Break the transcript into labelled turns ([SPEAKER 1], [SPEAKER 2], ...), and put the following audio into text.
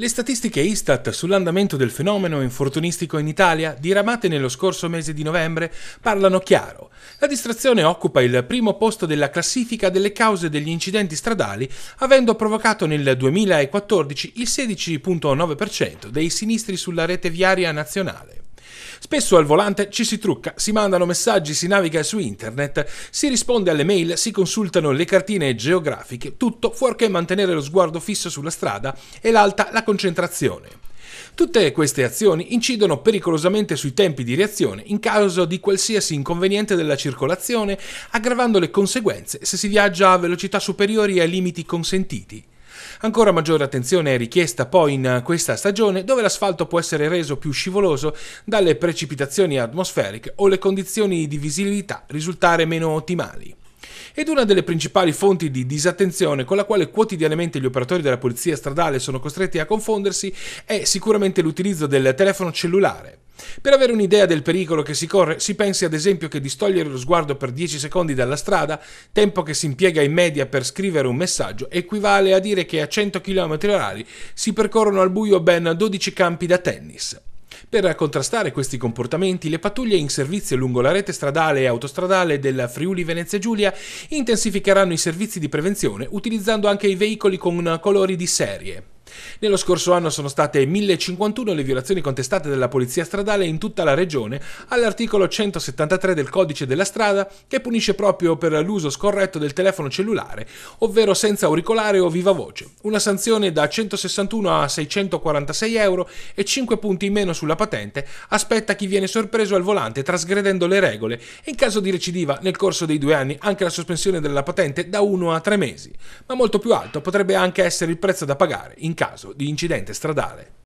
[SPEAKER 1] Le statistiche Istat sull'andamento del fenomeno infortunistico in Italia, diramate nello scorso mese di novembre, parlano chiaro. La distrazione occupa il primo posto della classifica delle cause degli incidenti stradali, avendo provocato nel 2014 il 16.9% dei sinistri sulla rete viaria nazionale. Spesso al volante ci si trucca, si mandano messaggi, si naviga su internet, si risponde alle mail, si consultano le cartine geografiche, tutto fuorché mantenere lo sguardo fisso sulla strada e l'alta la concentrazione. Tutte queste azioni incidono pericolosamente sui tempi di reazione in caso di qualsiasi inconveniente della circolazione, aggravando le conseguenze se si viaggia a velocità superiori ai limiti consentiti. Ancora maggiore attenzione è richiesta poi in questa stagione dove l'asfalto può essere reso più scivoloso dalle precipitazioni atmosferiche o le condizioni di visibilità risultare meno ottimali ed una delle principali fonti di disattenzione con la quale quotidianamente gli operatori della polizia stradale sono costretti a confondersi è sicuramente l'utilizzo del telefono cellulare. Per avere un'idea del pericolo che si corre, si pensi ad esempio che distogliere lo sguardo per 10 secondi dalla strada, tempo che si impiega in media per scrivere un messaggio, equivale a dire che a 100 km/h si percorrono al buio ben 12 campi da tennis. Per contrastare questi comportamenti, le pattuglie in servizio lungo la rete stradale e autostradale della Friuli Venezia Giulia intensificheranno i servizi di prevenzione utilizzando anche i veicoli con colori di serie. Nello scorso anno sono state 1051 le violazioni contestate dalla polizia stradale in tutta la regione all'articolo 173 del codice della strada che punisce proprio per l'uso scorretto del telefono cellulare, ovvero senza auricolare o viva voce. Una sanzione da 161 a 646 euro e 5 punti in meno sulla patente aspetta chi viene sorpreso al volante trasgredendo le regole e in caso di recidiva nel corso dei due anni anche la sospensione della patente da 1 a 3 mesi. Ma molto più alto potrebbe anche essere il prezzo da pagare in caso caso di incidente stradale